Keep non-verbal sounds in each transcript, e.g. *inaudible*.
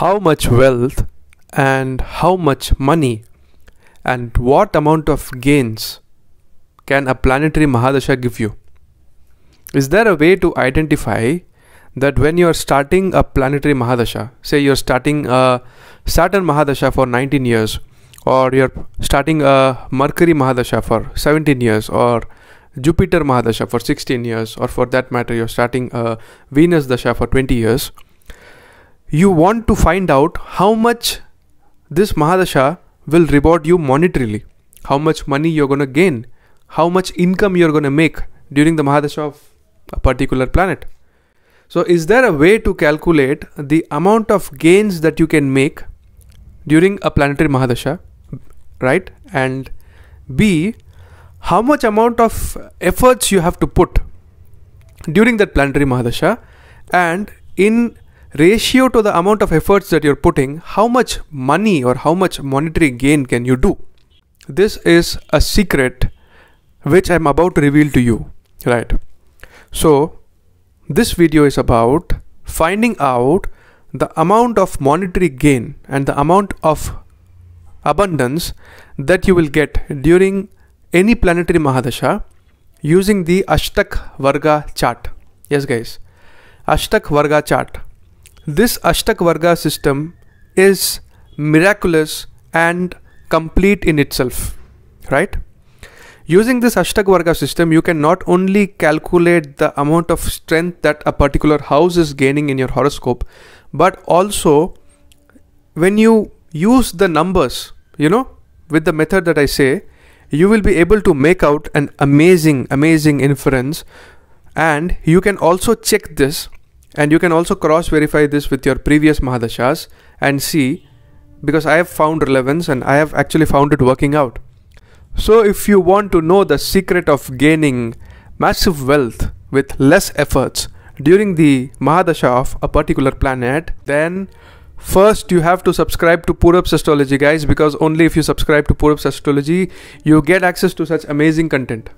how much wealth and how much money and what amount of gains can a planetary Mahadasha give you? Is there a way to identify that when you are starting a planetary Mahadasha, say you're starting a Saturn Mahadasha for 19 years, or you're starting a Mercury Mahadasha for 17 years, or Jupiter Mahadasha for 16 years, or for that matter, you're starting a Venus Dasha for 20 years you want to find out how much this Mahadasha will reward you monetarily, how much money you're going to gain, how much income you're going to make during the Mahadasha of a particular planet. So, is there a way to calculate the amount of gains that you can make during a planetary Mahadasha, right? And B, how much amount of efforts you have to put during that planetary Mahadasha and in ratio to the amount of efforts that you're putting, how much money or how much monetary gain can you do? This is a secret which I'm about to reveal to you, right? So, this video is about finding out the amount of monetary gain and the amount of abundance that you will get during any planetary Mahadasha using the Ashtak Varga chart. Yes, guys, Ashtak Varga chart this Ashtakvarga system is miraculous and complete in itself, right? Using this Ashtakvarga system, you can not only calculate the amount of strength that a particular house is gaining in your horoscope, but also when you use the numbers, you know, with the method that I say, you will be able to make out an amazing, amazing inference. And you can also check this and you can also cross verify this with your previous Mahadashas and see because I have found relevance and I have actually found it working out. So if you want to know the secret of gaining massive wealth with less efforts during the Mahadasha of a particular planet, then first you have to subscribe to Purab's astrology guys because only if you subscribe to Purab's astrology you get access to such amazing content.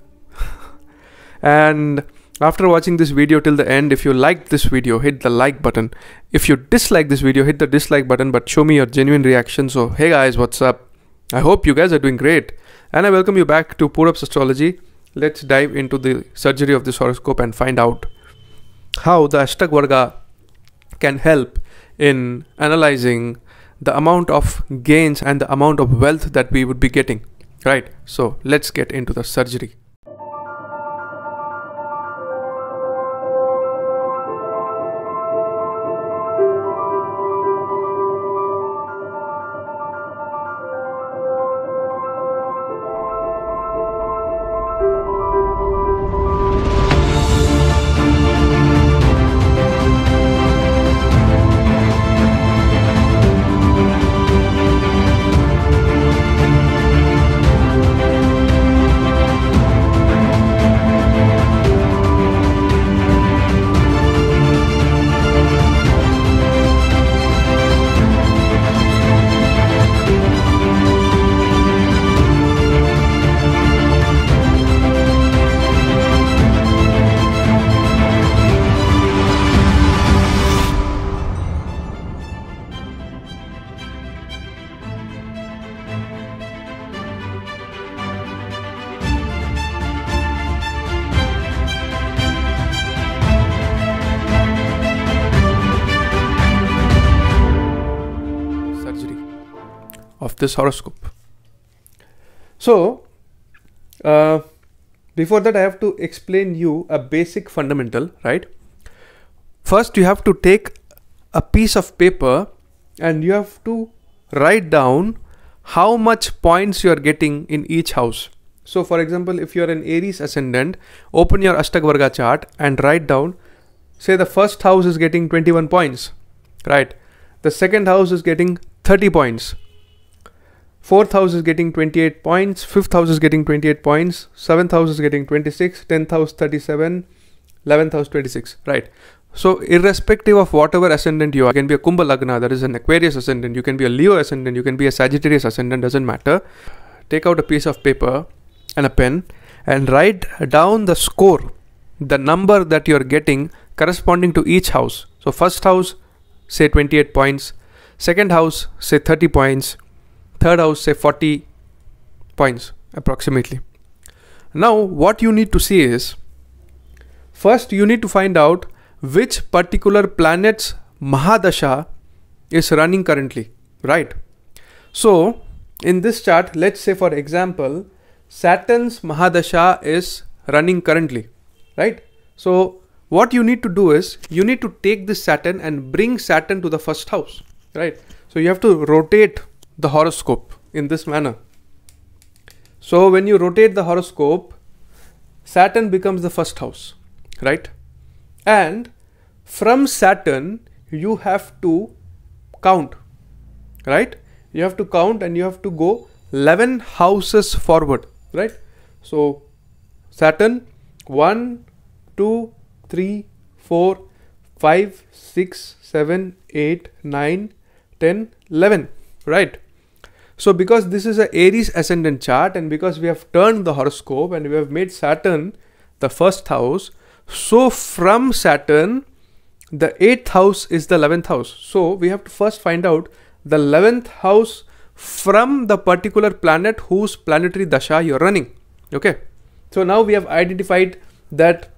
*laughs* and after watching this video till the end, if you liked this video, hit the like button. If you dislike this video, hit the dislike button, but show me your genuine reaction. So, hey guys, what's up? I hope you guys are doing great. And I welcome you back to Purups Astrology. Let's dive into the surgery of this horoscope and find out how the Ashtag Varga can help in analyzing the amount of gains and the amount of wealth that we would be getting. Right, so let's get into the surgery. of this horoscope. So, uh, before that, I have to explain you a basic fundamental, right? First, you have to take a piece of paper and you have to write down how much points you are getting in each house. So, for example, if you are an Aries ascendant, open your Ashtagvarga chart and write down say the first house is getting 21 points, right? The second house is getting 30 points. Fourth house is getting 28 points. Fifth house is getting 28 points. Seventh house is getting 26. Tenth house 37. Eleventh house 26. Right. So irrespective of whatever ascendant you are, you can be a Kumbh Lagna, that is an Aquarius ascendant. You can be a Leo ascendant. You can be a Sagittarius ascendant. Doesn't matter. Take out a piece of paper and a pen and write down the score, the number that you are getting corresponding to each house. So first house, say 28 points. Second house, say 30 points third house say 40 points approximately. Now what you need to see is first you need to find out which particular planet's Mahadasha is running currently, right? So in this chart, let's say for example, Saturn's Mahadasha is running currently, right? So what you need to do is you need to take this Saturn and bring Saturn to the first house, right? So you have to rotate the horoscope in this manner. So when you rotate the horoscope, Saturn becomes the first house, right? And from Saturn, you have to count, right? You have to count and you have to go 11 houses forward, right? So Saturn 1, 2, 3, 4, 5, 6, 7, 8, 9, 10, 11 right? So, because this is a Aries ascendant chart, and because we have turned the horoscope and we have made Saturn the first house, so from Saturn, the eighth house is the 11th house. So, we have to first find out the 11th house from the particular planet whose planetary dasha you're running. Okay, so now we have identified that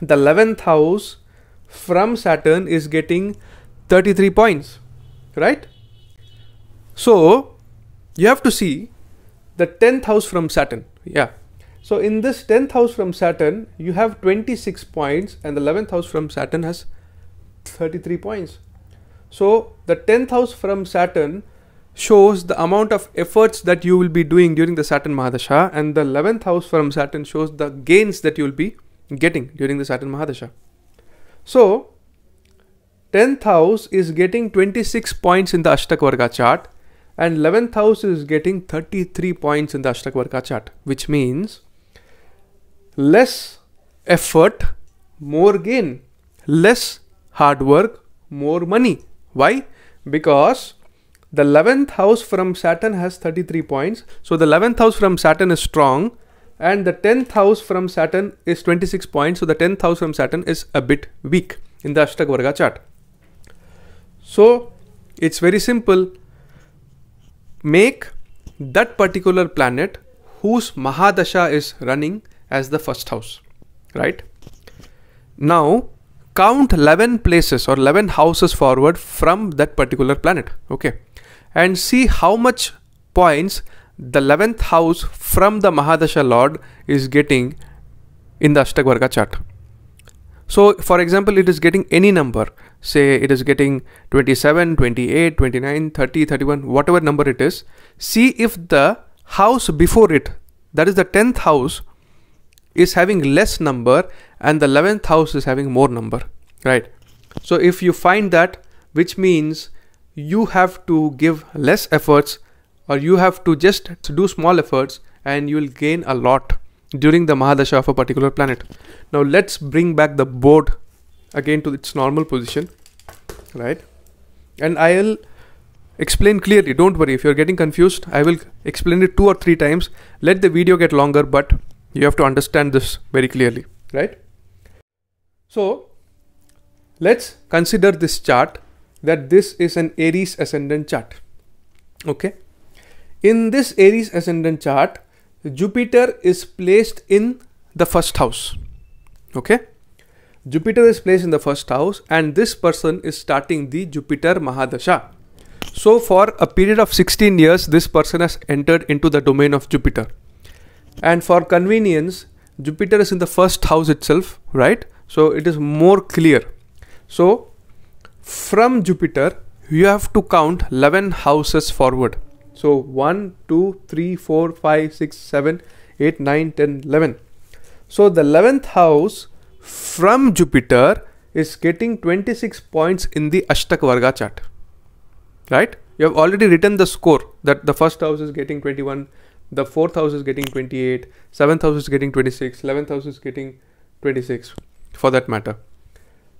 the 11th house from Saturn is getting 33 points, right? So you have to see the 10th house from Saturn. Yeah. So in this 10th house from Saturn, you have 26 points and the 11th house from Saturn has 33 points. So the 10th house from Saturn shows the amount of efforts that you will be doing during the Saturn Mahadasha and the 11th house from Saturn shows the gains that you will be getting during the Saturn Mahadasha. So 10th house is getting 26 points in the Ashtak Varga chart and 11th house is getting 33 points in the Ashtak chart, which means less effort, more gain, less hard work, more money. Why? Because the 11th house from Saturn has 33 points. So the 11th house from Saturn is strong and the 10th house from Saturn is 26 points. So the 10th house from Saturn is a bit weak in the Ashtak chart. So it's very simple make that particular planet whose Mahadasha is running as the first house, right? Now, count 11 places or 11 houses forward from that particular planet, okay? And see how much points the 11th house from the Mahadasha Lord is getting in the Ashtagvarga chart. So for example, it is getting any number, say it is getting 27, 28, 29, 30, 31, whatever number it is. See if the house before it, that is the 10th house is having less number and the 11th house is having more number, right? So if you find that, which means you have to give less efforts or you have to just do small efforts and you will gain a lot during the Mahadasha of a particular planet. Now let's bring back the board again to its normal position, right? And I'll explain clearly. Don't worry if you're getting confused, I will explain it two or three times. Let the video get longer, but you have to understand this very clearly, right? So let's consider this chart that this is an Aries ascendant chart. Okay. In this Aries ascendant chart, Jupiter is placed in the first house. Okay. Jupiter is placed in the first house and this person is starting the Jupiter Mahadasha. So for a period of 16 years, this person has entered into the domain of Jupiter. And for convenience, Jupiter is in the first house itself, right? So it is more clear. So from Jupiter, you have to count 11 houses forward. So 1, 2, 3, 4, 5, 6, 7, 8, 9, 10, 11. So the 11th house from Jupiter is getting 26 points in the Ashtak Varga chart. Right? You have already written the score that the first house is getting 21, the fourth house is getting 28, seventh house is getting 26, 11th house is getting 26 for that matter.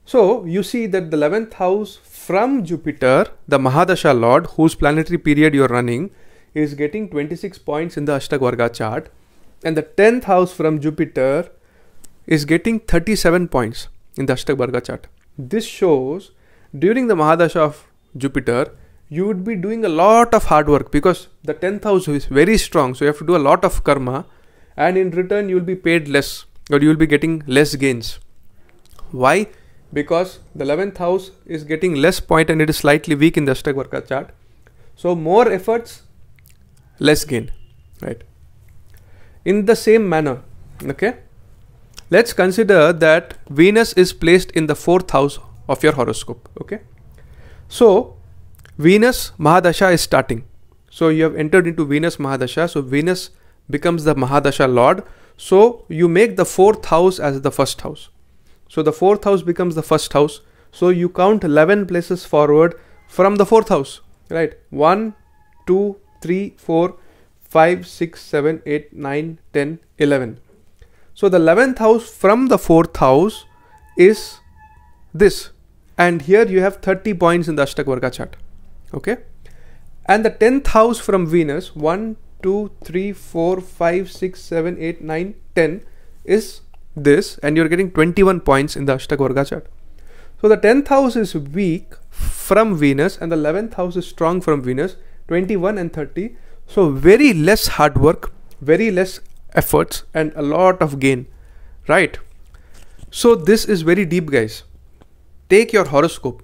So you see that the 11th house from Jupiter, the Mahadasha Lord, whose planetary period you're running, is getting 26 points in the Ashtagvarga chart, and the 10th house from Jupiter is getting 37 points in the Ashtagvarga chart. This shows during the Mahadasha of Jupiter, you would be doing a lot of hard work because the 10th house is very strong, so you have to do a lot of karma, and in return, you will be paid less or you will be getting less gains. Why? because the 11th house is getting less point and it is slightly weak in the Ashtagvarka chart. So more efforts, less gain, right? In the same manner, okay? Let's consider that Venus is placed in the 4th house of your horoscope, okay? So Venus Mahadasha is starting. So you have entered into Venus Mahadasha. So Venus becomes the Mahadasha Lord. So you make the 4th house as the first house so the fourth house becomes the first house. So you count 11 places forward from the fourth house, right? 1, 2, 3, 4, 5, 6, 7, 8, 9, 10, 11. So the 11th house from the fourth house is this. And here you have 30 points in the Ashtaka chart. Okay. And the 10th house from Venus, 1, 2, 3, 4, 5, 6, 7, 8, 9, 10 is this and you're getting 21 points in the Ashtak Varga chart. So the 10th house is weak from Venus and the 11th house is strong from Venus, 21 and 30. So very less hard work, very less efforts and a lot of gain, right? So this is very deep guys. Take your horoscope.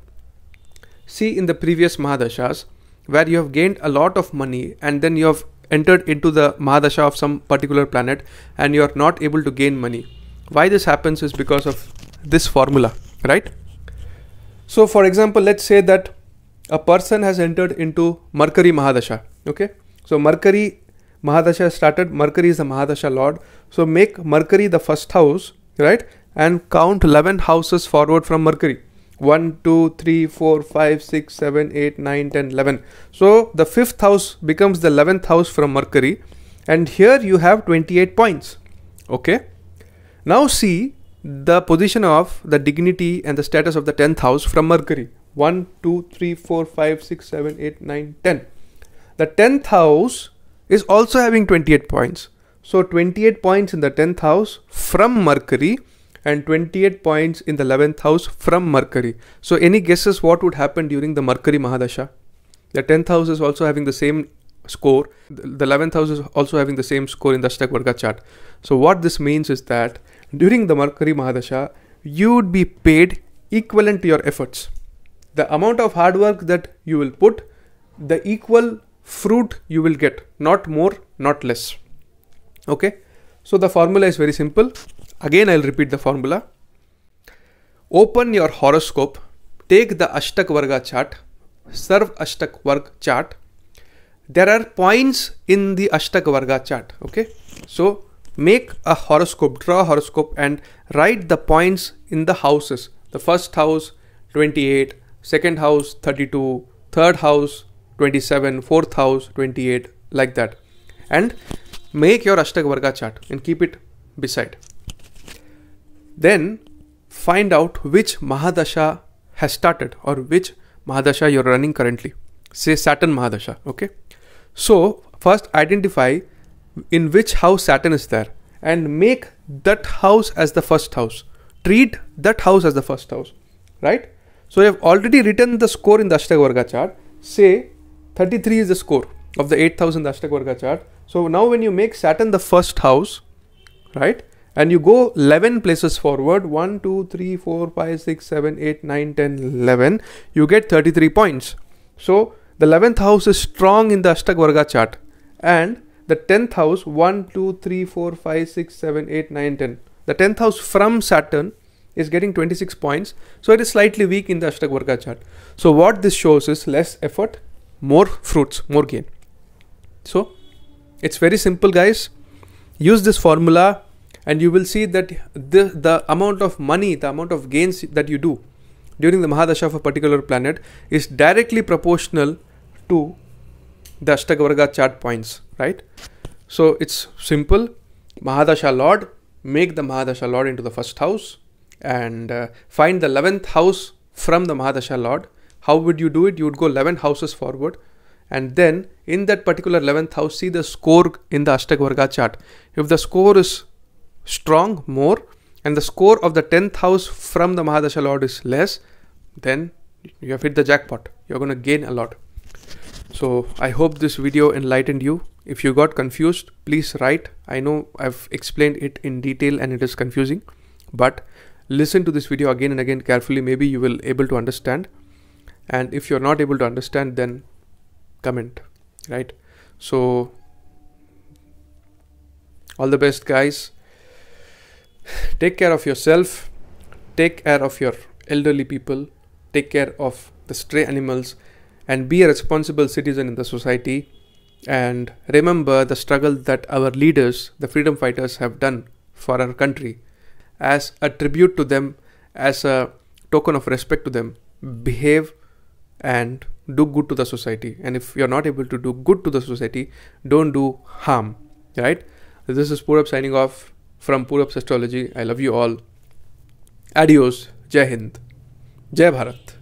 See in the previous Mahadashas where you have gained a lot of money and then you have entered into the Mahadasha of some particular planet and you are not able to gain money why this happens is because of this formula right so for example let's say that a person has entered into mercury mahadasha okay so mercury mahadasha started mercury is the mahadasha lord so make mercury the first house right and count 11 houses forward from mercury 1 2 3 4 5 6 7 8 9 10 11 so the fifth house becomes the 11th house from mercury and here you have 28 points okay now see the position of the dignity and the status of the 10th house from Mercury. 1, 2, 3, 4, 5, 6, 7, 8, 9, 10. The 10th house is also having 28 points. So 28 points in the 10th house from Mercury and 28 points in the 11th house from Mercury. So any guesses what would happen during the Mercury Mahadasha? The 10th house is also having the same score. The 11th house is also having the same score in the Ashtak chart. So what this means is that during the Mercury Mahadasha, you would be paid equivalent to your efforts. The amount of hard work that you will put, the equal fruit you will get, not more, not less. Okay, so the formula is very simple. Again, I'll repeat the formula. Open your horoscope, take the Ashtak Varga chart, serve Ashtak Varga chart. There are points in the Ashtak Varga chart. Okay, so make a horoscope, draw a horoscope and write the points in the houses. The first house 28, second house 32, third house 27, fourth house 28 like that. And make your Ashtak Varga chart and keep it beside. Then find out which Mahadasha has started or which Mahadasha you're running currently. Say Saturn Mahadasha, okay? So first identify in which house Saturn is there and make that house as the first house. Treat that house as the first house, right? So you have already written the score in the Ashtagvarga chart. Say 33 is the score of the 8000 Ashtagvarga chart. So now when you make Saturn the first house, right? And you go 11 places forward 1, 2, 3, 4, 5, 6, 7, 8, 9, 10, 11. You get 33 points. So the 11th house is strong in the Ashtagvarga chart and the 10th house 1 2 3 4 5 6 7 8 9 10 the 10th house from saturn is getting 26 points so it is slightly weak in the ashtagvarga chart so what this shows is less effort more fruits more gain so it's very simple guys use this formula and you will see that the, the amount of money the amount of gains that you do during the mahadasha of a particular planet is directly proportional to the chart points, right? So it's simple. Mahadasha Lord, make the Mahadasha Lord into the first house and uh, find the 11th house from the Mahadasha Lord. How would you do it? You would go 11 houses forward and then in that particular 11th house, see the score in the Astakavarga chart. If the score is strong, more, and the score of the 10th house from the Mahadasha Lord is less, then you have hit the jackpot. You're going to gain a lot. So I hope this video enlightened you. If you got confused, please write. I know I've explained it in detail and it is confusing, but listen to this video again and again carefully. Maybe you will able to understand. And if you're not able to understand, then comment, right? So all the best guys. Take care of yourself. Take care of your elderly people. Take care of the stray animals and be a responsible citizen in the society and remember the struggle that our leaders, the freedom fighters, have done for our country as a tribute to them, as a token of respect to them. Behave and do good to the society. And if you're not able to do good to the society, don't do harm. Right? This is Purab signing off from Purab's Astrology. I love you all. Adios. Jai Hind. Jai Bharat.